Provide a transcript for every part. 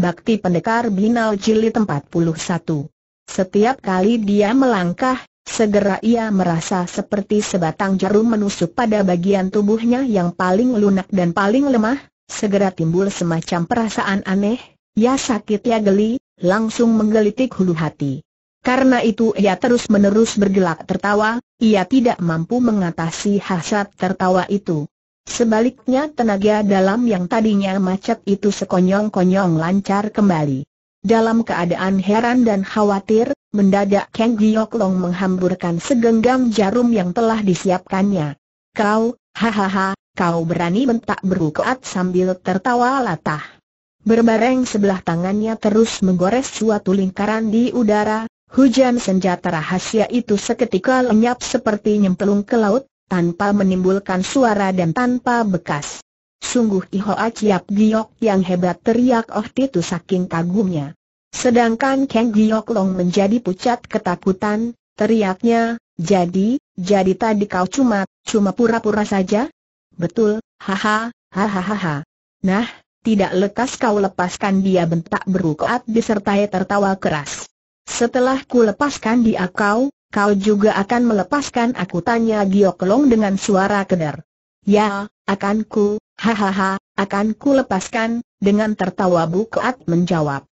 Bakti Pendekar Binal Jilid 41. Setiap kali dia melangkah, segera ia merasa seperti sebatang jarum menusuk pada bagian tubuhnya yang paling lunak dan paling lemah, segera timbul semacam perasaan aneh, ya sakit ya geli, langsung menggelitik hulu hati. Karena itu ia terus-menerus bergelak tertawa, ia tidak mampu mengatasi hasrat tertawa itu. Sebaliknya tenaga dalam yang tadinya macet itu sekonyong-konyong lancar kembali. Dalam keadaan heran dan khawatir, mendadak Kang Giok Long menghamburkan segenggam jarum yang telah disiapkannya. Kau, hahaha, kau berani mentak berukat sambil tertawa latah. Berbareng sebelah tangannya terus menggores suatu lingkaran di udara, Hujan senjata rahasia itu seketika lenyap seperti nyemplung ke laut, tanpa menimbulkan suara dan tanpa bekas. Sungguh Ihoa Chiap Giok yang hebat teriak Oh Titu saking kagumnya. Sedangkan Kang Giok Long menjadi pucat ketakutan, teriaknya, jadi, jadi tadi kau cuma, cuma pura-pura saja? Betul, haha, hahaha. Nah, tidak lekas kau lepaskan dia bentak berukat disertai tertawa keras. Setelah ku lepaskan dia kau, Kau juga akan melepaskan aku tanya Giokelong dengan suara keder. Ya, akan ku, hahaha, akan ku lepaskan, dengan tertawa Koat menjawab.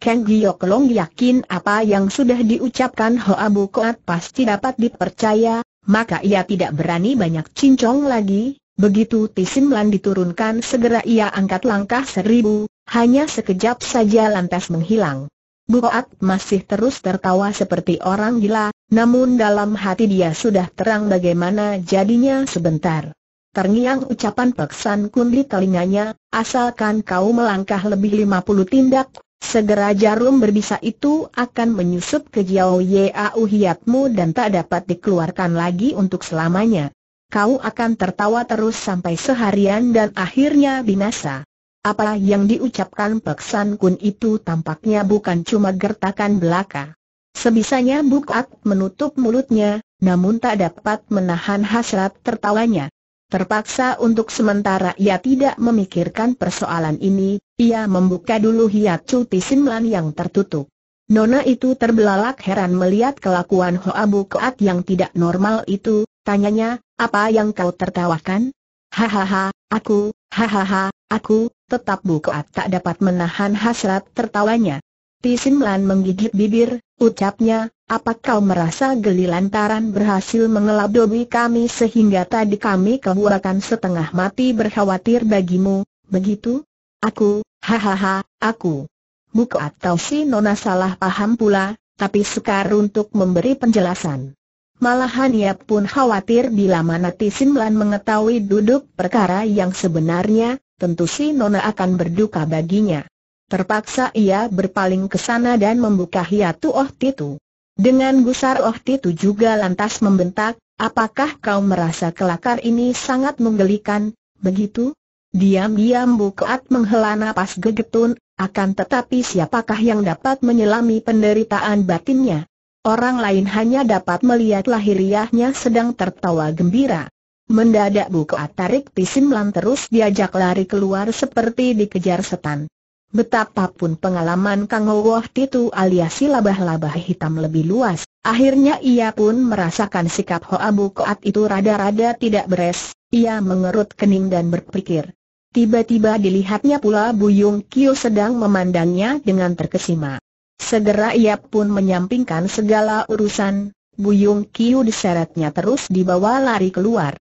Ken Giokelong yakin apa yang sudah diucapkan Hoa Koat pasti dapat dipercaya, maka ia tidak berani banyak cincong lagi, Begitu lan diturunkan segera ia angkat langkah seribu, hanya sekejap saja lantas menghilang. Buat masih terus tertawa seperti orang gila, namun dalam hati dia sudah terang bagaimana jadinya sebentar. Terngiang ucapan Peksan Kun di telinganya, asalkan kau melangkah lebih lima puluh tindak, segera jarum berbisa itu akan menyusup ke jauh Yau hiatmu dan tak dapat dikeluarkan lagi untuk selamanya. Kau akan tertawa terus sampai seharian dan akhirnya binasa. Apa yang diucapkan Peksan Kun itu tampaknya bukan cuma gertakan belaka. Sebisanya Bukat menutup mulutnya, namun tak dapat menahan hasrat tertawanya. Terpaksa untuk sementara ia tidak memikirkan persoalan ini, ia membuka dulu cuti simlan yang tertutup. Nona itu terbelalak heran melihat kelakuan Hoa Bukat yang tidak normal itu, tanyanya, apa yang kau tertawakan? Hahaha, aku, hahaha, Aku, tetap Bukoat tak dapat menahan hasrat tertawanya. Tisimlan menggigit bibir, ucapnya, apa kau merasa geli lantaran berhasil mengelabui kami sehingga tadi kami kebuakan setengah mati berkhawatir bagimu, begitu? Aku, hahaha, aku. Bukoat tahu si Nona salah paham pula, tapi sukar untuk memberi penjelasan. Malahan ia pun khawatir bila mana Tisimlan mengetahui duduk perkara yang sebenarnya, tentu si Nona akan berduka baginya. Terpaksa ia berpaling ke sana dan membuka hiatu Oh Titu. Dengan gusar Oh Titu juga lantas membentak, apakah kau merasa kelakar ini sangat menggelikan, begitu? Diam-diam Bukoat menghela napas gegetun, akan tetapi siapakah yang dapat menyelami penderitaan batinnya? Orang lain hanya dapat melihat lahiriahnya sedang tertawa gembira. Mendadak buka tarik lan terus diajak lari keluar seperti dikejar setan. Betapapun pengalaman Kang Woh Titu alias si labah-labah hitam lebih luas, akhirnya ia pun merasakan sikap Hoa Bukoat itu rada-rada tidak beres, ia mengerut kening dan berpikir. Tiba-tiba dilihatnya pula Buyung Kiu sedang memandangnya dengan terkesima. Segera ia pun menyampingkan segala urusan, Buyung Kiu diseretnya terus dibawa lari keluar.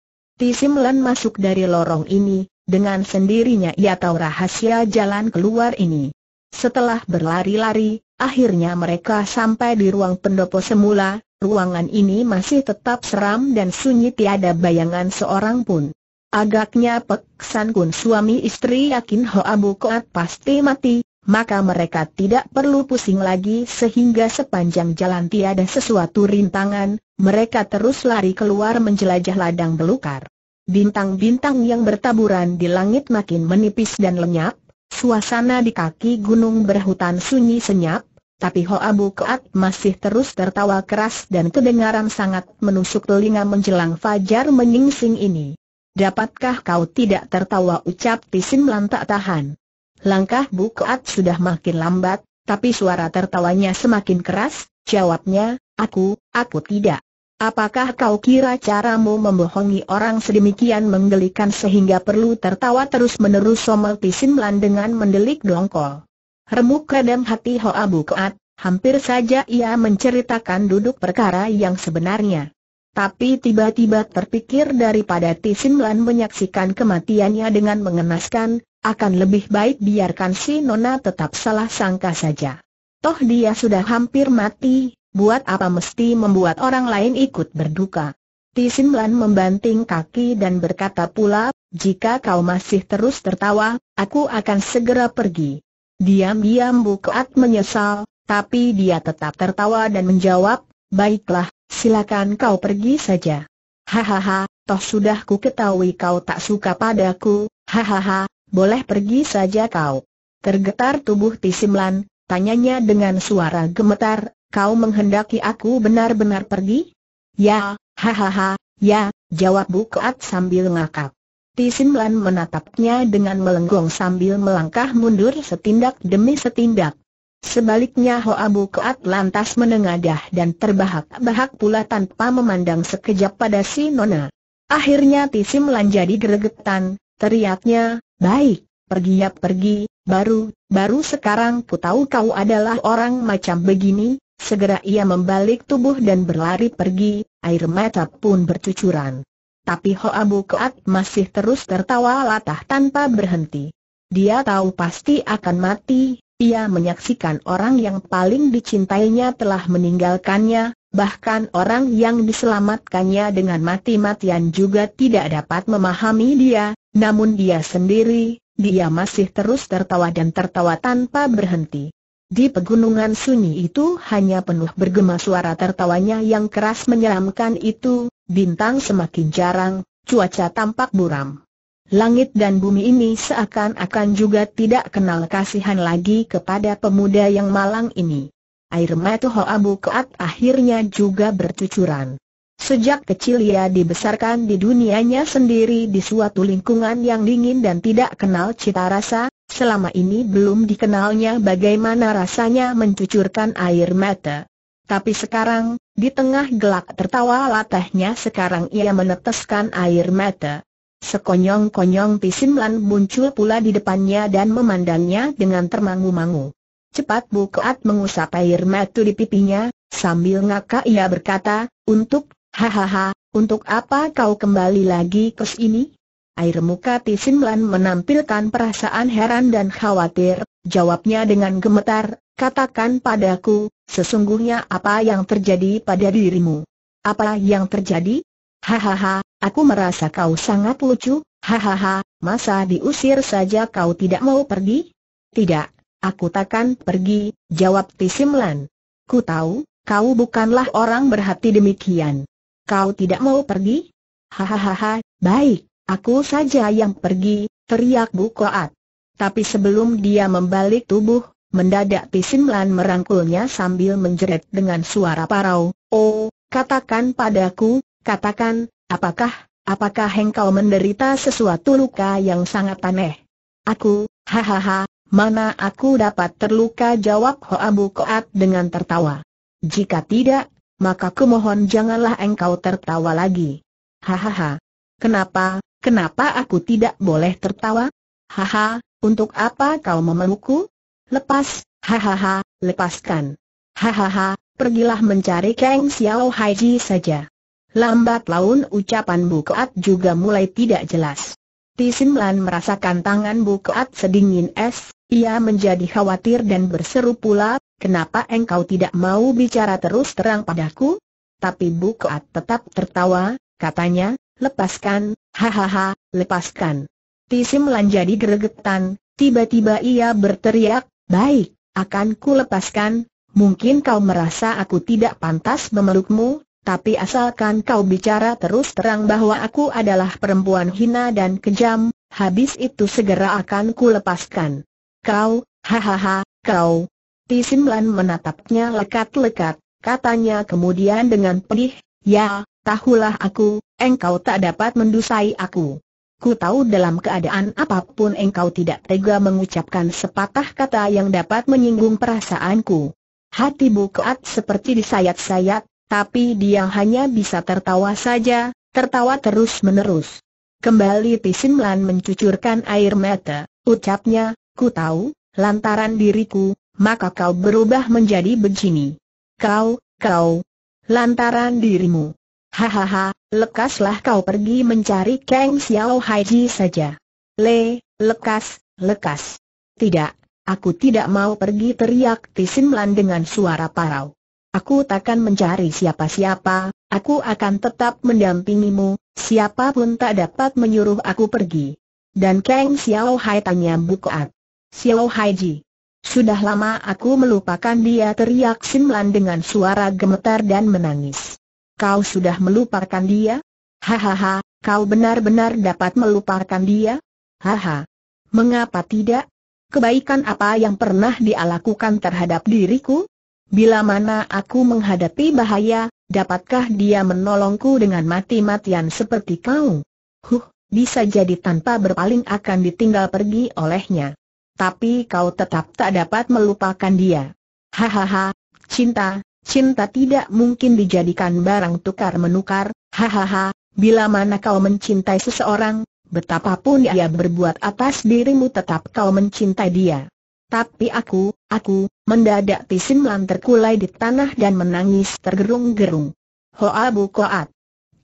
Simlen masuk dari lorong ini, dengan sendirinya ia tahu rahasia jalan keluar ini. Setelah berlari-lari, akhirnya mereka sampai di ruang pendopo semula, ruangan ini masih tetap seram dan sunyi tiada bayangan seorang pun. Agaknya peksan Kun suami istri yakin Hoa Bukoat pasti mati, maka mereka tidak perlu pusing lagi sehingga sepanjang jalan tiada sesuatu rintangan, mereka terus lari keluar menjelajah ladang belukar. Bintang-bintang yang bertaburan di langit makin menipis dan lenyap, suasana di kaki gunung berhutan sunyi senyap, tapi Hoa Keat masih terus tertawa keras dan kedengaran sangat menusuk telinga menjelang fajar menyingsing ini. Dapatkah kau tidak tertawa ucap Tisim lantak tahan? Langkah Bukoat sudah makin lambat, tapi suara tertawanya semakin keras, jawabnya, aku, aku tidak. Apakah kau kira caramu membohongi orang sedemikian menggelikan sehingga perlu tertawa terus-menerus Somel Pisimlan dengan mendelik dongkol? Remuk kadang hati Hoa Bukoat, hampir saja ia menceritakan duduk perkara yang sebenarnya. Tapi tiba-tiba terpikir daripada Tisimlan menyaksikan kematiannya dengan mengenaskan, akan lebih baik biarkan si Nona tetap salah sangka saja. Toh dia sudah hampir mati, buat apa mesti membuat orang lain ikut berduka? Tisimlan membanting kaki dan berkata pula, jika kau masih terus tertawa, aku akan segera pergi. Diam-diam Bukat menyesal, tapi dia tetap tertawa dan menjawab, baiklah, silakan kau pergi saja. Hahaha, toh sudah ku ketahui kau tak suka padaku, hahaha, boleh pergi saja kau. Tergetar tubuh Tisimlan, tanyanya dengan suara gemetar, kau menghendaki aku benar-benar pergi? Ya, hahaha, ya, jawab Keat sambil ngakak. Tisimlan menatapnya dengan melenggong sambil melangkah mundur setindak demi setindak. Sebaliknya Hoa Keat lantas menengadah dan terbahak-bahak pula tanpa memandang sekejap pada si Nona. Akhirnya Tisimlan jadi gregetan, Teriaknya, baik, pergi ya pergi, baru, baru sekarang ku tahu kau adalah orang macam begini, segera ia membalik tubuh dan berlari pergi, air mata pun bercucuran. Tapi Ho Abu Keat masih terus tertawa latah tanpa berhenti. Dia tahu pasti akan mati, ia menyaksikan orang yang paling dicintainya telah meninggalkannya, bahkan orang yang diselamatkannya dengan mati-matian juga tidak dapat memahami dia, namun dia sendiri, dia masih terus tertawa dan tertawa tanpa berhenti. Di pegunungan sunyi itu hanya penuh bergema suara tertawanya yang keras menyeramkan itu, bintang semakin jarang, cuaca tampak buram. Langit dan bumi ini seakan-akan juga tidak kenal kasihan lagi kepada pemuda yang malang ini. Air mata Hoa keat akhirnya juga bercucuran. Sejak kecil ia dibesarkan di dunianya sendiri di suatu lingkungan yang dingin dan tidak kenal cita rasa, selama ini belum dikenalnya bagaimana rasanya mencucurkan air mata. Tapi sekarang, di tengah gelak tertawa latahnya sekarang ia meneteskan air mata. Sekonyong-konyong Pisimlan muncul pula di depannya dan memandangnya dengan termangu-mangu. Cepat Bukeat mengusap air mata di pipinya, sambil ngakak ia berkata, untuk, Hahaha, untuk apa kau kembali lagi ke sini? Air muka Tisimlan menampilkan perasaan heran dan khawatir, jawabnya dengan gemetar, katakan padaku, sesungguhnya apa yang terjadi pada dirimu? Apa yang terjadi? Hahaha, aku merasa kau sangat lucu, hahaha, masa diusir saja kau tidak mau pergi? Tidak, aku takkan pergi, jawab Tisimlan. Ku tahu, kau bukanlah orang berhati demikian. Kau tidak mau pergi? Hahaha, baik, aku saja yang pergi, teriak Bu Koat. Tapi sebelum dia membalik tubuh, mendadak Pisim merangkulnya sambil menjerit dengan suara parau. Oh, katakan padaku, katakan, apakah, apakah engkau menderita sesuatu luka yang sangat aneh? Aku, hahaha, mana aku dapat terluka jawab Hoa Bu Koat dengan tertawa. Jika tidak, maka kumohon janganlah engkau tertawa lagi. Hahaha. Kenapa, kenapa aku tidak boleh tertawa? Haha, untuk apa kau memelukku? Lepas, hahaha, lepaskan. Hahaha, pergilah mencari Kang Xiao Haiji saja. Lambat laun ucapan Bu Keat juga mulai tidak jelas. Tisimlan merasakan tangan bukuat sedingin es, ia menjadi khawatir dan berseru pula, kenapa engkau tidak mau bicara terus terang padaku? Tapi bukuat tetap tertawa, katanya, lepaskan, hahaha, lepaskan. Tisimlan jadi gregetan, tiba-tiba ia berteriak, baik, akan ku lepaskan, mungkin kau merasa aku tidak pantas memelukmu, tapi asalkan kau bicara terus terang bahwa aku adalah perempuan hina dan kejam, habis itu segera akan kulepaskan. Kau, hahaha, kau. Tisimlan menatapnya lekat-lekat, katanya kemudian dengan pedih, ya, tahulah aku, engkau tak dapat mendusai aku. Ku tahu dalam keadaan apapun engkau tidak tega mengucapkan sepatah kata yang dapat menyinggung perasaanku. Hati Bukaat seperti disayat-sayat, tapi dia hanya bisa tertawa saja, tertawa terus-menerus. Kembali Tisim Lan mencucurkan air mata, ucapnya, ku tahu, lantaran diriku, maka kau berubah menjadi begini. Kau, kau, lantaran dirimu. Hahaha, lekaslah kau pergi mencari Kang Xiao Haiji saja. Le, lekas, lekas. Tidak, aku tidak mau pergi teriak Tisim Lan dengan suara parau. Aku takkan mencari siapa-siapa, aku akan tetap mendampingimu, siapapun tak dapat menyuruh aku pergi. Dan Kang Xiao Hai tanya Koat. Xiao Hai Ji. Sudah lama aku melupakan dia teriak Simlan dengan suara gemetar dan menangis. Kau sudah melupakan dia? Hahaha, kau benar-benar dapat melupakan dia? Haha. Mengapa tidak? Kebaikan apa yang pernah dia lakukan terhadap diriku? Bila mana aku menghadapi bahaya, dapatkah dia menolongku dengan mati-matian seperti kau? Huh, bisa jadi tanpa berpaling akan ditinggal pergi olehnya. Tapi kau tetap tak dapat melupakan dia. Hahaha, cinta, cinta tidak mungkin dijadikan barang tukar menukar, hahaha, bila mana kau mencintai seseorang, betapapun ia berbuat atas dirimu tetap kau mencintai dia. Tapi aku, Aku, mendadak Pisimlan terkulai di tanah dan menangis tergerung-gerung. Hoa Bu Koat.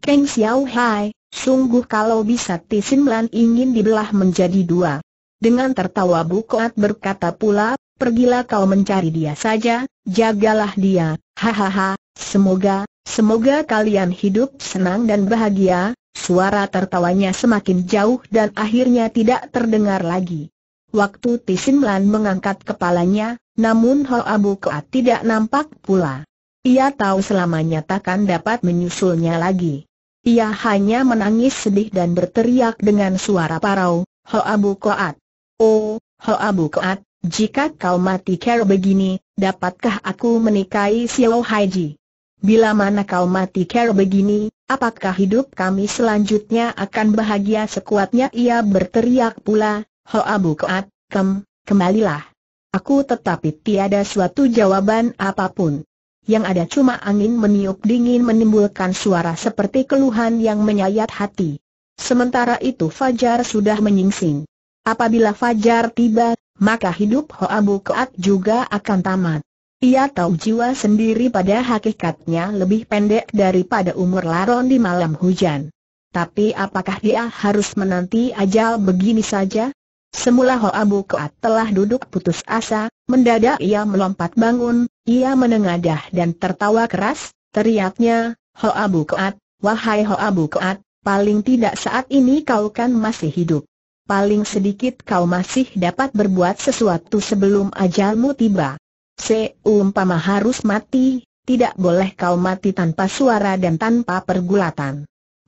Keng Xiao Hai, sungguh kalau bisa Pisimlan ingin dibelah menjadi dua. Dengan tertawa Bu Koat berkata pula, pergilah kau mencari dia saja, jagalah dia, hahaha, semoga, semoga kalian hidup senang dan bahagia, Suara tertawanya semakin jauh dan akhirnya tidak terdengar lagi. Waktu Tisin mengangkat kepalanya, namun Abu Bukoa tidak nampak pula. Ia tahu selamanya takkan dapat menyusulnya lagi. Ia hanya menangis sedih dan berteriak dengan suara parau, Abu Koat. Oh, Abu Koat, jika kau mati kera begini, dapatkah aku menikahi Siow Haiji? Bila mana kau mati kera begini, apakah hidup kami selanjutnya akan bahagia sekuatnya ia berteriak pula, Ho Abu Kaat, kem, kembalilah. Aku tetapi tiada suatu jawaban apapun. Yang ada cuma angin meniup dingin menimbulkan suara seperti keluhan yang menyayat hati. Sementara itu Fajar sudah menyingsing. Apabila Fajar tiba, maka hidup Ho Abu Kaat juga akan tamat. Ia tahu jiwa sendiri pada hakikatnya lebih pendek daripada umur laron di malam hujan. Tapi apakah dia harus menanti ajal begini saja? Semula Hoa Abu Keat telah duduk putus asa, mendadak ia melompat bangun, ia menengadah dan tertawa keras, teriaknya, Hoa Abu Keat, wahai Hoa Abu Keat, paling tidak saat ini kau kan masih hidup. Paling sedikit kau masih dapat berbuat sesuatu sebelum ajalmu tiba. Seumpama harus mati, tidak boleh kau mati tanpa suara dan tanpa pergulatan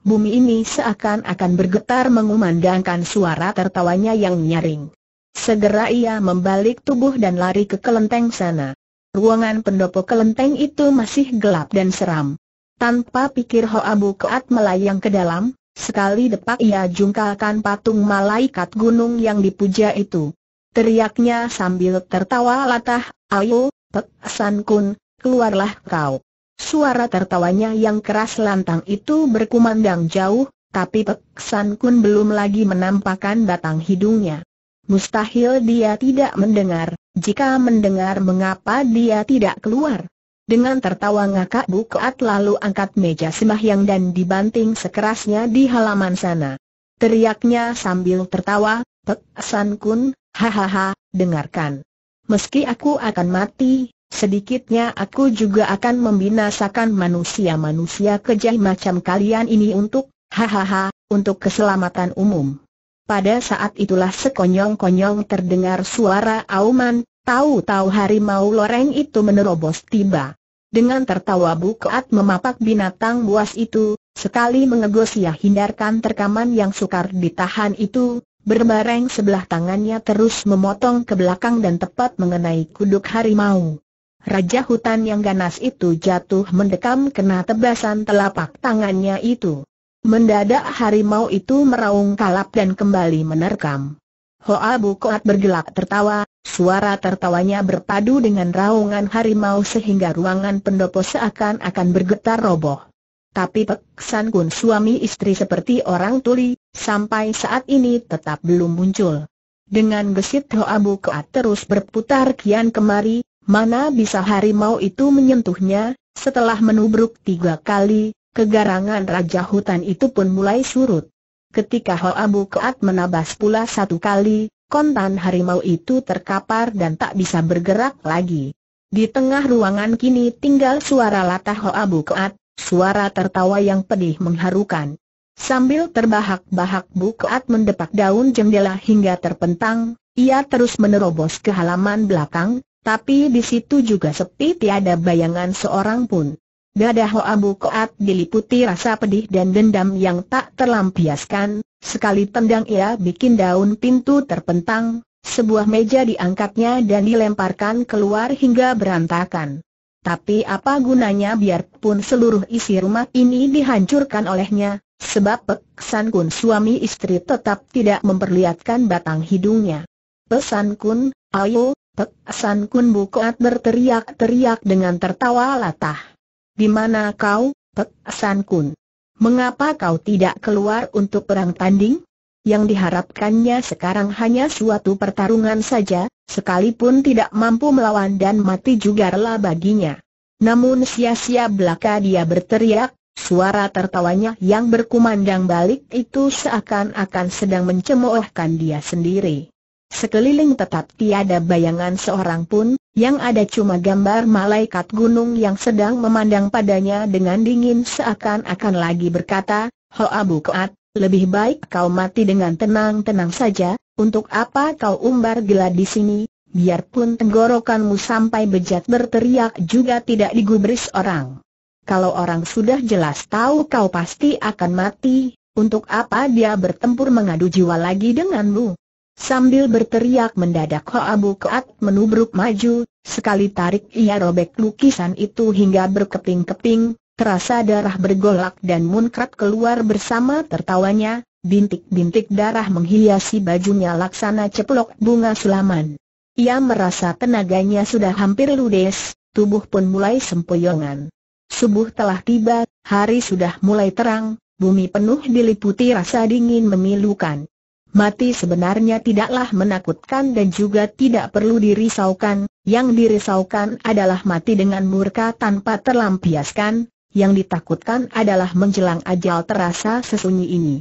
bumi ini seakan-akan bergetar mengumandangkan suara tertawanya yang nyaring. Segera ia membalik tubuh dan lari ke kelenteng sana. Ruangan pendopo kelenteng itu masih gelap dan seram. Tanpa pikir Ho Abu Keat melayang ke dalam, sekali depak ia jungkalkan patung malaikat gunung yang dipuja itu. Teriaknya sambil tertawa latah, ayo, Pek San Kun, keluarlah kau. Suara tertawanya yang keras lantang itu berkumandang jauh, tapi Pek Kun belum lagi menampakkan batang hidungnya. Mustahil dia tidak mendengar, jika mendengar mengapa dia tidak keluar. Dengan tertawa ngakak bukaat lalu angkat meja sembahyang dan dibanting sekerasnya di halaman sana. Teriaknya sambil tertawa, Pek Kun, hahaha, dengarkan. Meski aku akan mati, Sedikitnya aku juga akan membinasakan manusia-manusia kejah macam kalian ini untuk, hahaha, untuk keselamatan umum. Pada saat itulah sekonyong-konyong terdengar suara auman, tahu-tahu harimau loreng itu menerobos tiba. Dengan tertawa bukaat memapak binatang buas itu, sekali mengegos ia hindarkan terkaman yang sukar ditahan itu, berbareng sebelah tangannya terus memotong ke belakang dan tepat mengenai kuduk harimau. Raja hutan yang ganas itu jatuh mendekam kena tebasan telapak tangannya itu. Mendadak harimau itu meraung kalap dan kembali menerkam. Hoa Bukoat bergelak tertawa, suara tertawanya berpadu dengan raungan harimau sehingga ruangan pendopo seakan-akan bergetar roboh. Tapi pesan Kun suami istri seperti orang tuli, sampai saat ini tetap belum muncul. Dengan gesit Hoa Bukoat terus berputar kian kemari, Mana bisa harimau itu menyentuhnya, setelah menubruk tiga kali, kegarangan Raja Hutan itu pun mulai surut. Ketika Hoa Keat menabas pula satu kali, kontan harimau itu terkapar dan tak bisa bergerak lagi. Di tengah ruangan kini tinggal suara latah Hoa Keat, suara tertawa yang pedih mengharukan. Sambil terbahak-bahak Bu Keat mendepak daun jendela hingga terpentang, ia terus menerobos ke halaman belakang, tapi di situ juga sepi tiada bayangan seorang pun. Dada Ho Abu Koat diliputi rasa pedih dan dendam yang tak terlampiaskan, sekali tendang ia bikin daun pintu terpentang, sebuah meja diangkatnya dan dilemparkan keluar hingga berantakan. Tapi apa gunanya biarpun seluruh isi rumah ini dihancurkan olehnya, sebab pesan Kun suami istri tetap tidak memperlihatkan batang hidungnya. Pesan Kun, ayo, San Kun Bukoat berteriak-teriak dengan tertawa latah. Di mana kau, Pek San Kun? Mengapa kau tidak keluar untuk perang tanding? Yang diharapkannya sekarang hanya suatu pertarungan saja, sekalipun tidak mampu melawan dan mati juga rela baginya. Namun sia-sia belaka dia berteriak, Suara tertawanya yang berkumandang balik itu seakan-akan sedang mencemoohkan dia sendiri. Sekeliling tetap tiada bayangan seorang pun, yang ada cuma gambar malaikat gunung yang sedang memandang padanya dengan dingin seakan-akan lagi berkata, Abu Kuat, lebih baik kau mati dengan tenang-tenang saja, untuk apa kau umbar gila di sini, biarpun tenggorokanmu sampai bejat berteriak juga tidak digubris orang. Kalau orang sudah jelas tahu kau pasti akan mati, untuk apa dia bertempur mengadu jiwa lagi denganmu? Sambil berteriak mendadak Abu Keat menubruk maju, sekali tarik ia robek lukisan itu hingga berkeping-keping, terasa darah bergolak dan munkrat keluar bersama tertawanya, bintik-bintik darah menghiasi bajunya laksana ceplok bunga sulaman. Ia merasa tenaganya sudah hampir ludes, tubuh pun mulai sempoyongan. Subuh telah tiba, hari sudah mulai terang, bumi penuh diliputi rasa dingin memilukan. Mati sebenarnya tidaklah menakutkan dan juga tidak perlu dirisaukan, yang dirisaukan adalah mati dengan murka tanpa terlampiaskan, yang ditakutkan adalah menjelang ajal terasa sesunyi ini.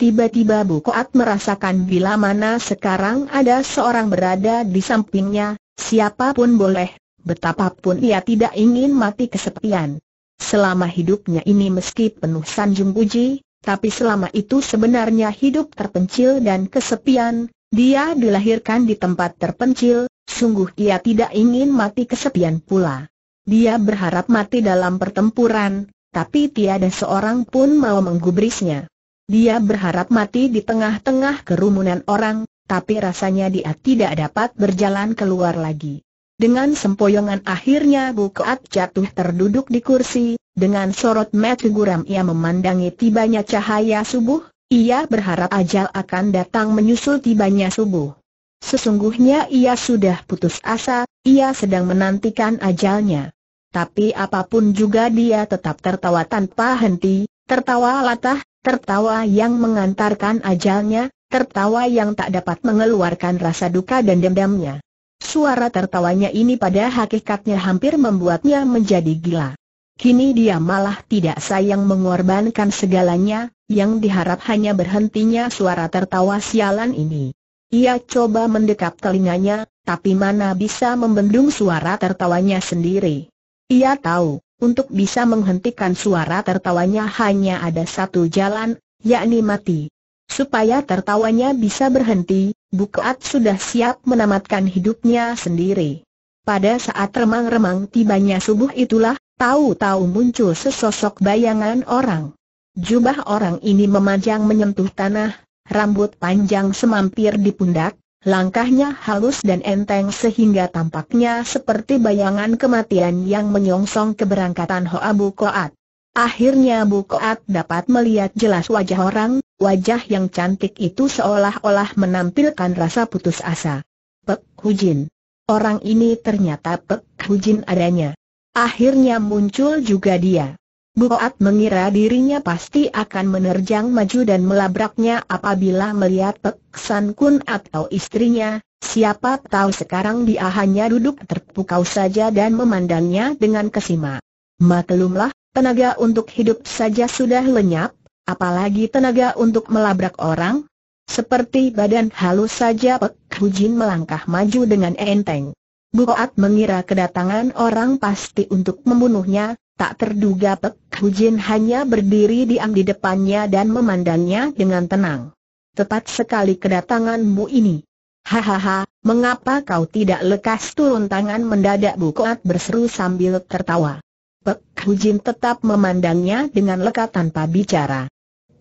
Tiba-tiba Koat merasakan bila mana sekarang ada seorang berada di sampingnya, siapapun boleh, betapapun ia tidak ingin mati kesepian. Selama hidupnya ini meski penuh sanjung puji, tapi selama itu sebenarnya hidup terpencil dan kesepian, dia dilahirkan di tempat terpencil, sungguh ia tidak ingin mati kesepian pula. Dia berharap mati dalam pertempuran, tapi tiada seorang pun mau menggubrisnya. Dia berharap mati di tengah-tengah kerumunan orang, tapi rasanya dia tidak dapat berjalan keluar lagi. Dengan sempoyongan akhirnya Keat jatuh terduduk di kursi, dengan sorot mata guram ia memandangi tibanya cahaya subuh, ia berharap ajal akan datang menyusul tibanya subuh. Sesungguhnya ia sudah putus asa, ia sedang menantikan ajalnya. Tapi apapun juga dia tetap tertawa tanpa henti, tertawa latah, tertawa yang mengantarkan ajalnya, tertawa yang tak dapat mengeluarkan rasa duka dan dendamnya. Suara tertawanya ini pada hakikatnya hampir membuatnya menjadi gila. Kini dia malah tidak sayang mengorbankan segalanya, yang diharap hanya berhentinya suara tertawa sialan ini. Ia coba mendekap telinganya, tapi mana bisa membendung suara tertawanya sendiri. Ia tahu, untuk bisa menghentikan suara tertawanya hanya ada satu jalan, yakni mati. Supaya tertawanya bisa berhenti, Bukaat sudah siap menamatkan hidupnya sendiri. Pada saat remang-remang tibanya subuh itulah, Tahu-tahu muncul sesosok bayangan orang. Jubah orang ini memanjang menyentuh tanah, rambut panjang semampir di pundak, langkahnya halus dan enteng sehingga tampaknya seperti bayangan kematian yang menyongsong keberangkatan Hoa Bukoat. Akhirnya Bukoat dapat melihat jelas wajah orang, wajah yang cantik itu seolah-olah menampilkan rasa putus asa. Pek Hujin. Orang ini ternyata Pek Hujin adanya. Akhirnya muncul juga dia. Buat mengira dirinya pasti akan menerjang maju dan melabraknya apabila melihat peksan Kun atau istrinya, siapa tahu sekarang dia hanya duduk terpukau saja dan memandangnya dengan kesima. Maklumlah, tenaga untuk hidup saja sudah lenyap, apalagi tenaga untuk melabrak orang. Seperti badan halus saja Pek Hujin melangkah maju dengan enteng. Buat mengira kedatangan orang pasti untuk membunuhnya, tak terduga Pek Hujin hanya berdiri diam di depannya dan memandangnya dengan tenang. Tepat sekali kedatanganmu ini. Hahaha, mengapa kau tidak lekas turun tangan mendadak Koat berseru sambil tertawa. Pek Hujin tetap memandangnya dengan lekat tanpa bicara.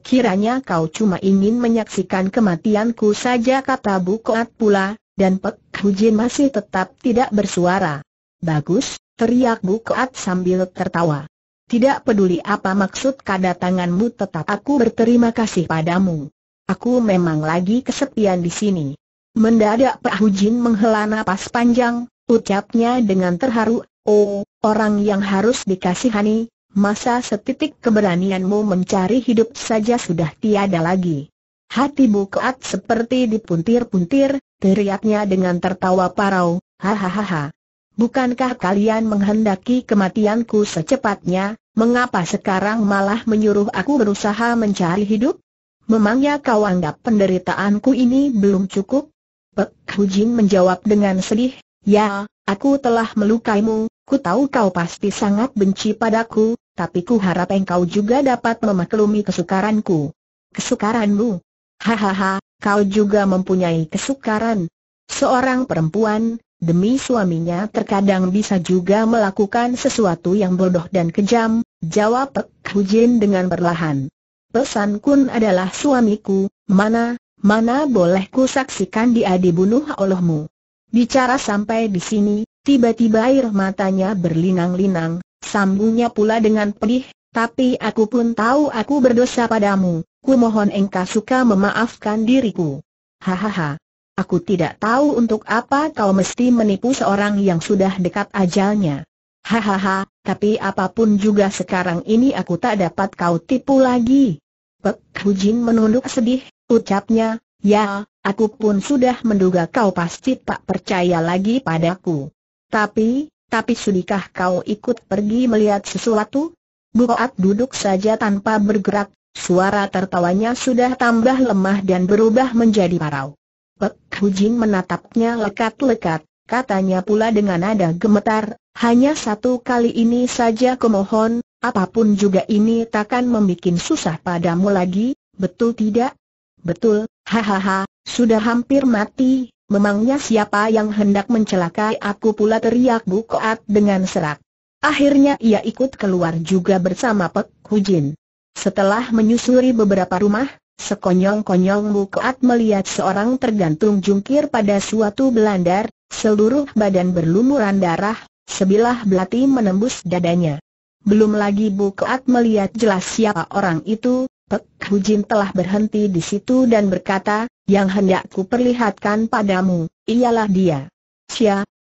Kiranya kau cuma ingin menyaksikan kematianku saja kata Bukoat pula, dan Pek Hujin masih tetap tidak bersuara. Bagus, teriak Bu Keat sambil tertawa. Tidak peduli apa maksud kedatanganmu tetap aku berterima kasih padamu. Aku memang lagi kesepian di sini. Mendadak Pak Hujin menghela nafas panjang, ucapnya dengan terharu, Oh, orang yang harus dikasihani, masa setitik keberanianmu mencari hidup saja sudah tiada lagi. Hati keat seperti dipuntir-puntir, teriaknya dengan tertawa parau, hahaha. Bukankah kalian menghendaki kematianku secepatnya, mengapa sekarang malah menyuruh aku berusaha mencari hidup? Memangnya kau anggap penderitaanku ini belum cukup? Pek Hujin menjawab dengan sedih, ya, aku telah melukaimu, ku tahu kau pasti sangat benci padaku, tapi ku harap engkau juga dapat memaklumi kesukaranku. Kesukaranmu? Hahaha, kau juga mempunyai kesukaran. Seorang perempuan, demi suaminya terkadang bisa juga melakukan sesuatu yang bodoh dan kejam, jawab Pek Hujin dengan perlahan. Pesan kun adalah suamiku, mana, mana boleh ku saksikan dia dibunuh olehmu. Bicara sampai di sini, tiba-tiba air matanya berlinang-linang, sambungnya pula dengan pedih, tapi aku pun tahu aku berdosa padamu, ku mohon engkau suka memaafkan diriku. Hahaha. Aku tidak tahu untuk apa kau mesti menipu seorang yang sudah dekat ajalnya. Hahaha, tapi apapun juga sekarang ini aku tak dapat kau tipu lagi. Pek Hujin menunduk sedih, ucapnya, ya, aku pun sudah menduga kau pasti tak percaya lagi padaku. Tapi, tapi sudikah kau ikut pergi melihat sesuatu? Buat duduk saja tanpa bergerak, suara tertawanya sudah tambah lemah dan berubah menjadi parau. Pek Hujin menatapnya lekat-lekat, katanya pula dengan nada gemetar, hanya satu kali ini saja kemohon, apapun juga ini takkan membuat susah padamu lagi, betul tidak? Betul, hahaha, sudah hampir mati, memangnya siapa yang hendak mencelakai aku pula teriak Bukoat dengan serak. Akhirnya ia ikut keluar juga bersama Pek Jin. Setelah menyusuri beberapa rumah, sekonyong-konyong Mukoat melihat seorang tergantung jungkir pada suatu belandar, seluruh badan berlumuran darah, sebilah belati menembus dadanya. Belum lagi Bukoat melihat jelas siapa orang itu, Pek Jin telah berhenti di situ dan berkata, yang hendak ku perlihatkan padamu, ialah dia.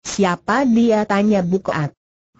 siapa dia tanya Bukoat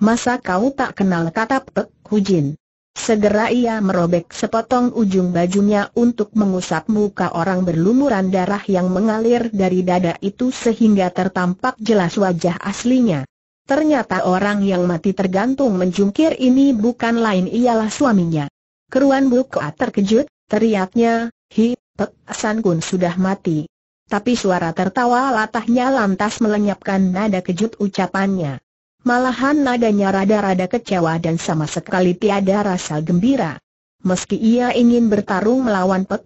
masa kau tak kenal kata Pek Hujin? Segera ia merobek sepotong ujung bajunya untuk mengusap muka orang berlumuran darah yang mengalir dari dada itu sehingga tertampak jelas wajah aslinya. Ternyata orang yang mati tergantung menjungkir ini bukan lain ialah suaminya. Keruan Bukoa terkejut, teriaknya, Hi, Pek San sudah mati. Tapi suara tertawa latahnya lantas melenyapkan nada kejut ucapannya. Malahan nadanya rada-rada kecewa dan sama sekali tiada rasa gembira. Meski ia ingin bertarung melawan Pek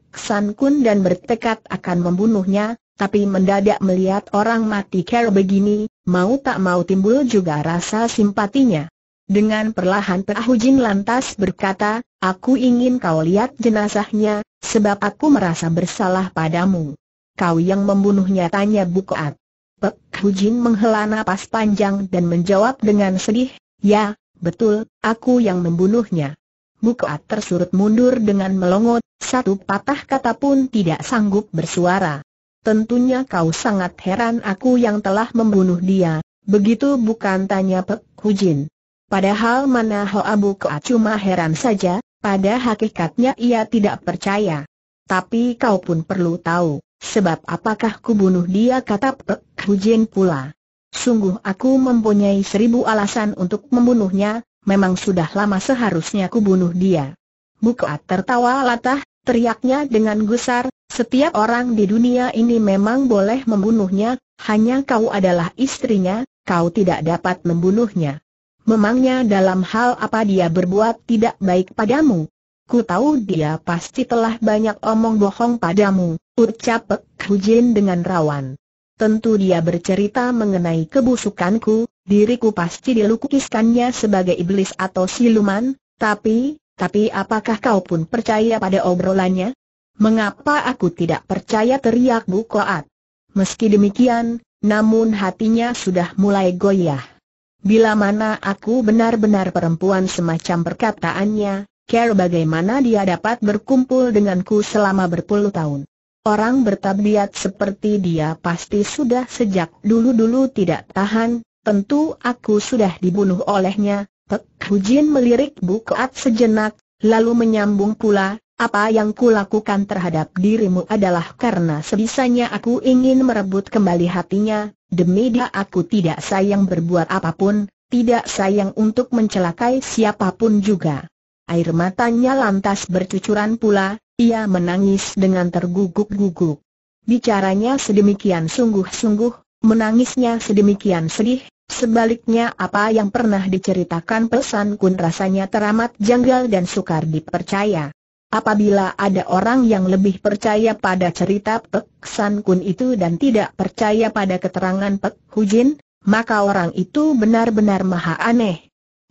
Kun dan bertekad akan membunuhnya, tapi mendadak melihat orang mati kera begini, mau tak mau timbul juga rasa simpatinya. Dengan perlahan Perahu Jin lantas berkata, aku ingin kau lihat jenazahnya, sebab aku merasa bersalah padamu. Kau yang membunuhnya tanya Bukoat. Pek Jin menghela nafas panjang dan menjawab dengan sedih, ya, betul, aku yang membunuhnya. Muka tersurut mundur dengan melongot, satu patah kata pun tidak sanggup bersuara. Tentunya kau sangat heran aku yang telah membunuh dia, begitu bukan tanya Pek Jin. Padahal mana Hoa cuma heran saja, pada hakikatnya ia tidak percaya. Tapi kau pun perlu tahu, sebab apakah kubunuh dia kata Pek Jin pula. Sungguh aku mempunyai seribu alasan untuk membunuhnya, memang sudah lama seharusnya ku bunuh dia. Bukat tertawa latah, teriaknya dengan gusar, setiap orang di dunia ini memang boleh membunuhnya, hanya kau adalah istrinya, kau tidak dapat membunuhnya. Memangnya dalam hal apa dia berbuat tidak baik padamu? Ku tahu dia pasti telah banyak omong bohong padamu, ucap Pek Hujin dengan rawan tentu dia bercerita mengenai kebusukanku, diriku pasti dilukiskannya sebagai iblis atau siluman, tapi, tapi apakah kau pun percaya pada obrolannya? Mengapa aku tidak percaya teriak Bu Koat? Meski demikian, namun hatinya sudah mulai goyah. Bila mana aku benar-benar perempuan semacam perkataannya, care bagaimana dia dapat berkumpul denganku selama berpuluh tahun. Orang bertabiat seperti dia pasti sudah sejak dulu-dulu tidak tahan, tentu aku sudah dibunuh olehnya. Tek Hujin melirik Bukoat sejenak, lalu menyambung pula, apa yang kulakukan terhadap dirimu adalah karena sebisanya aku ingin merebut kembali hatinya, demi dia aku tidak sayang berbuat apapun, tidak sayang untuk mencelakai siapapun juga. Air matanya lantas bercucuran pula, ia menangis dengan terguguk-guguk. Bicaranya sedemikian sungguh-sungguh, menangisnya sedemikian sedih, sebaliknya apa yang pernah diceritakan pesan kun rasanya teramat janggal dan sukar dipercaya. Apabila ada orang yang lebih percaya pada cerita Pek Kun itu dan tidak percaya pada keterangan Pek Hujin, maka orang itu benar-benar maha aneh.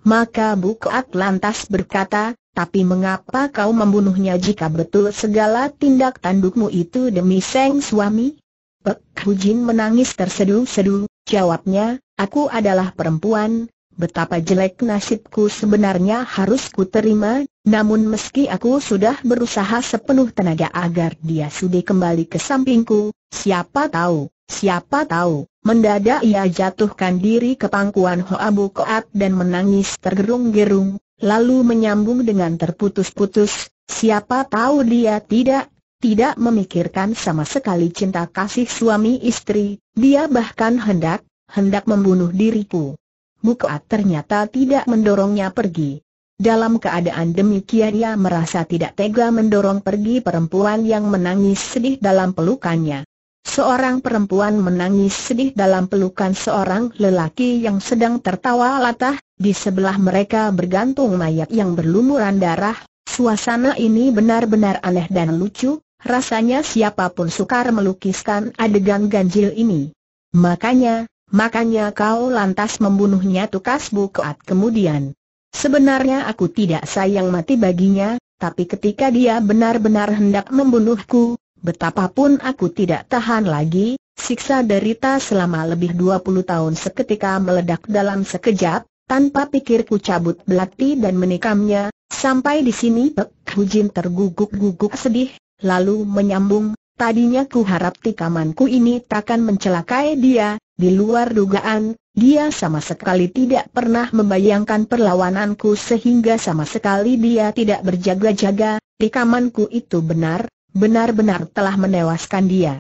Maka Bukoat lantas berkata, tapi mengapa kau membunuhnya jika betul segala tindak tandukmu itu demi Seng suami? Pek Hujin menangis tersedu-sedu. jawabnya, aku adalah perempuan, betapa jelek nasibku sebenarnya harus ku terima, namun meski aku sudah berusaha sepenuh tenaga agar dia sudah kembali ke sampingku, siapa tahu, siapa tahu, Mendadak ia jatuhkan diri ke pangkuan Hoabu Koat dan menangis tergerung-gerung, lalu menyambung dengan terputus-putus, siapa tahu dia tidak, tidak memikirkan sama sekali cinta kasih suami istri, dia bahkan hendak, hendak membunuh diriku. Bukaat ternyata tidak mendorongnya pergi. Dalam keadaan demikian ia merasa tidak tega mendorong pergi perempuan yang menangis sedih dalam pelukannya. Seorang perempuan menangis sedih dalam pelukan seorang lelaki yang sedang tertawa latah, di sebelah mereka bergantung mayat yang berlumuran darah, suasana ini benar-benar aneh dan lucu, rasanya siapapun sukar melukiskan adegan ganjil ini. Makanya, makanya kau lantas membunuhnya tukas bukaat kemudian. Sebenarnya aku tidak sayang mati baginya, tapi ketika dia benar-benar hendak membunuhku, Betapapun aku tidak tahan lagi, siksa derita selama lebih 20 tahun seketika meledak dalam sekejap, tanpa pikirku cabut belati dan menikamnya, sampai di sini Pek Hujin terguguk-guguk sedih, lalu menyambung, tadinya ku harap tikamanku ini takkan mencelakai dia, di luar dugaan, dia sama sekali tidak pernah membayangkan perlawananku sehingga sama sekali dia tidak berjaga-jaga, tikamanku itu benar, benar-benar telah menewaskan dia.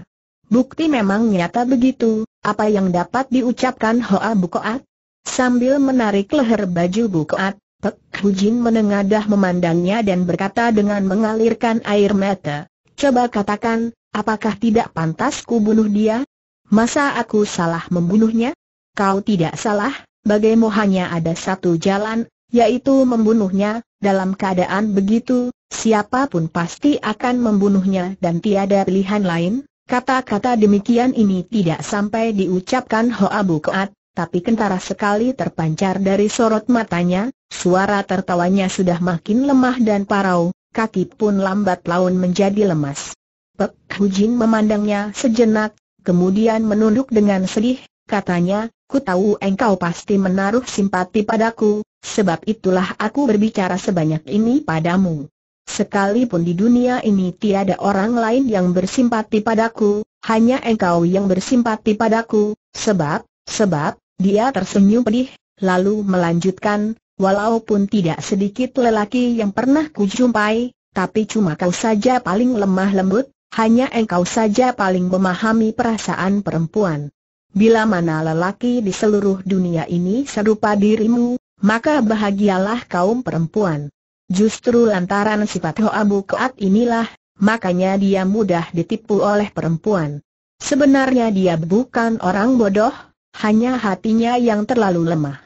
Bukti memang nyata begitu, apa yang dapat diucapkan Hoa Bukoat? Sambil menarik leher baju Bukoat, Pek Hujin menengadah memandangnya dan berkata dengan mengalirkan air mata, Coba katakan, apakah tidak pantas ku bunuh dia? Masa aku salah membunuhnya? Kau tidak salah, bagaimana hanya ada satu jalan, yaitu membunuhnya, dalam keadaan begitu, Siapapun pasti akan membunuhnya dan tiada pilihan lain. Kata-kata demikian ini tidak sampai diucapkan Hoa Bukoat, tapi kentara sekali terpancar dari sorot matanya, suara tertawanya sudah makin lemah dan parau, kaki pun lambat laun menjadi lemas. Pek Hujin memandangnya sejenak, kemudian menunduk dengan sedih, katanya, ku tahu engkau pasti menaruh simpati padaku, sebab itulah aku berbicara sebanyak ini padamu. Sekalipun di dunia ini tiada orang lain yang bersimpati padaku, hanya engkau yang bersimpati padaku, sebab, sebab, dia tersenyum pedih, lalu melanjutkan, walaupun tidak sedikit lelaki yang pernah kujumpai, tapi cuma kau saja paling lemah lembut, hanya engkau saja paling memahami perasaan perempuan. Bila mana lelaki di seluruh dunia ini serupa dirimu, maka bahagialah kaum perempuan. Justru lantaran sifat Hoa Bukoat inilah, makanya dia mudah ditipu oleh perempuan. Sebenarnya dia bukan orang bodoh, hanya hatinya yang terlalu lemah.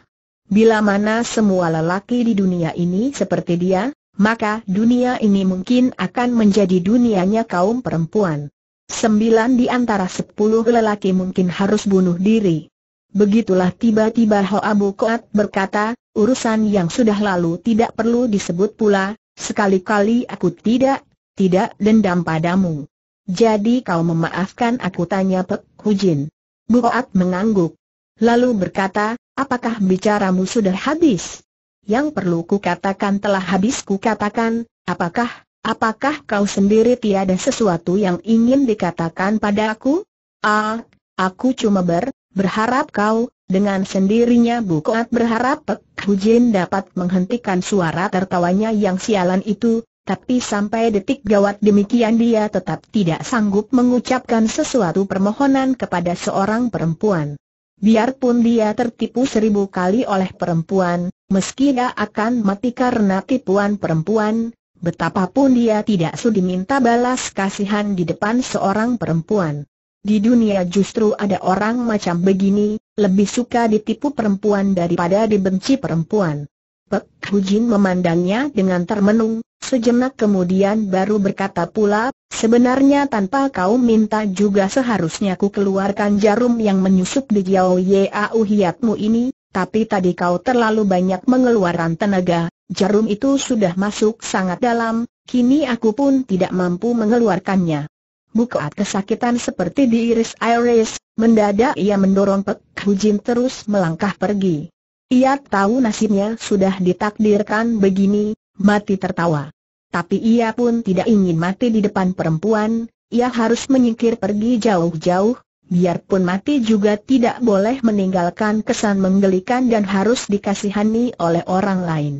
Bila mana semua lelaki di dunia ini seperti dia, maka dunia ini mungkin akan menjadi dunianya kaum perempuan. Sembilan di antara sepuluh lelaki mungkin harus bunuh diri. Begitulah tiba-tiba Ho Abu Koat berkata, urusan yang sudah lalu tidak perlu disebut pula, sekali-kali aku tidak, tidak dendam padamu. Jadi kau memaafkan aku tanya Pek Hujin. koat mengangguk. Lalu berkata, apakah bicaramu sudah habis? Yang perlu kukatakan telah habis kukatakan, apakah, apakah kau sendiri tiada sesuatu yang ingin dikatakan pada aku? Ah, aku cuma ber, Berharap kau, dengan sendirinya Koat berharap Pek Jin dapat menghentikan suara tertawanya yang sialan itu, tapi sampai detik gawat demikian dia tetap tidak sanggup mengucapkan sesuatu permohonan kepada seorang perempuan. Biarpun dia tertipu seribu kali oleh perempuan, meski dia akan mati karena tipuan perempuan, betapapun dia tidak sudi minta balas kasihan di depan seorang perempuan. Di dunia justru ada orang macam begini, lebih suka ditipu perempuan daripada dibenci perempuan. Pek Hujin memandangnya dengan termenung, sejenak kemudian baru berkata pula, sebenarnya tanpa kau minta juga seharusnya ku keluarkan jarum yang menyusup di jauh Yau hiatmu ini, tapi tadi kau terlalu banyak mengeluarkan tenaga, jarum itu sudah masuk sangat dalam, kini aku pun tidak mampu mengeluarkannya. Bukaat kesakitan seperti diiris iris, mendadak ia mendorong Pek Hujin terus melangkah pergi. Ia tahu nasibnya sudah ditakdirkan begini, mati tertawa. Tapi ia pun tidak ingin mati di depan perempuan, ia harus menyingkir pergi jauh-jauh, biarpun mati juga tidak boleh meninggalkan kesan menggelikan dan harus dikasihani oleh orang lain.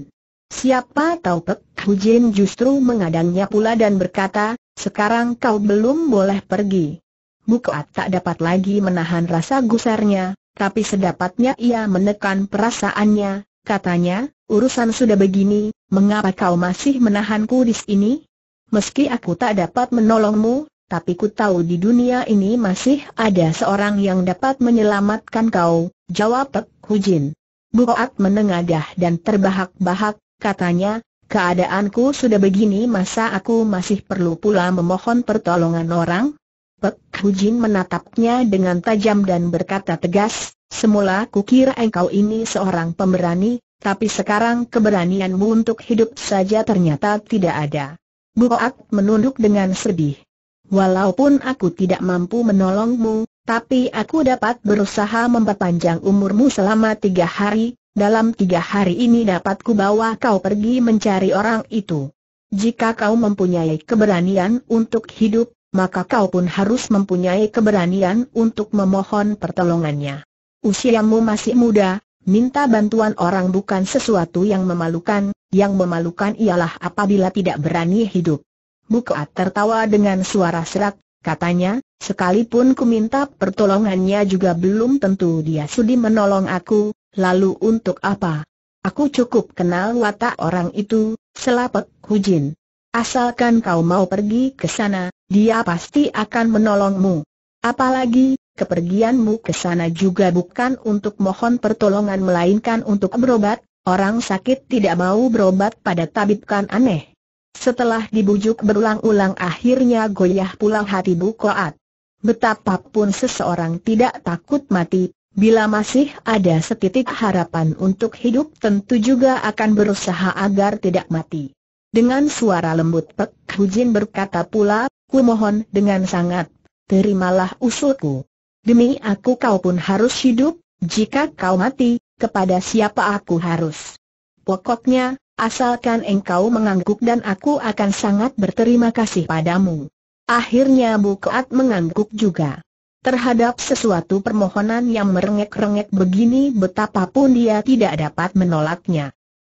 Siapa tahu Pek Hujin justru mengadangnya pula dan berkata, sekarang kau belum boleh pergi. Bukaat tak dapat lagi menahan rasa gusarnya, tapi sedapatnya ia menekan perasaannya, katanya, urusan sudah begini, mengapa kau masih menahan kuris ini? Meski aku tak dapat menolongmu, tapi ku tahu di dunia ini masih ada seorang yang dapat menyelamatkan kau, jawab Pek Hujin. Buat menengadah dan terbahak-bahak, katanya, keadaanku sudah begini masa aku masih perlu pula memohon pertolongan orang? Pek Hujin menatapnya dengan tajam dan berkata tegas, semula kukira engkau ini seorang pemberani, tapi sekarang keberanianmu untuk hidup saja ternyata tidak ada. Buak menunduk dengan sedih. Walaupun aku tidak mampu menolongmu, tapi aku dapat berusaha memperpanjang umurmu selama tiga hari, dalam tiga hari ini dapat bawa kau pergi mencari orang itu. Jika kau mempunyai keberanian untuk hidup, maka kau pun harus mempunyai keberanian untuk memohon pertolongannya. Usiamu masih muda, minta bantuan orang bukan sesuatu yang memalukan, yang memalukan ialah apabila tidak berani hidup. Bukat tertawa dengan suara serak, katanya, sekalipun ku minta pertolongannya juga belum tentu dia sudi menolong aku, Lalu untuk apa? Aku cukup kenal watak orang itu, selapet Hujin. Asalkan kau mau pergi ke sana, dia pasti akan menolongmu. Apalagi, kepergianmu ke sana juga bukan untuk mohon pertolongan melainkan untuk berobat, orang sakit tidak mau berobat pada tabib kan aneh. Setelah dibujuk berulang-ulang akhirnya goyah pula hati Bu Koat. Betapapun seseorang tidak takut mati, Bila masih ada setitik harapan untuk hidup tentu juga akan berusaha agar tidak mati. Dengan suara lembut Pek Hujin berkata pula, ku mohon dengan sangat, terimalah usulku. Demi aku kau pun harus hidup, jika kau mati, kepada siapa aku harus. Pokoknya, asalkan engkau mengangguk dan aku akan sangat berterima kasih padamu. Akhirnya Bu Keat mengangguk juga. Terhadap sesuatu permohonan yang merengek-rengek begini betapapun dia tidak dapat menolaknya.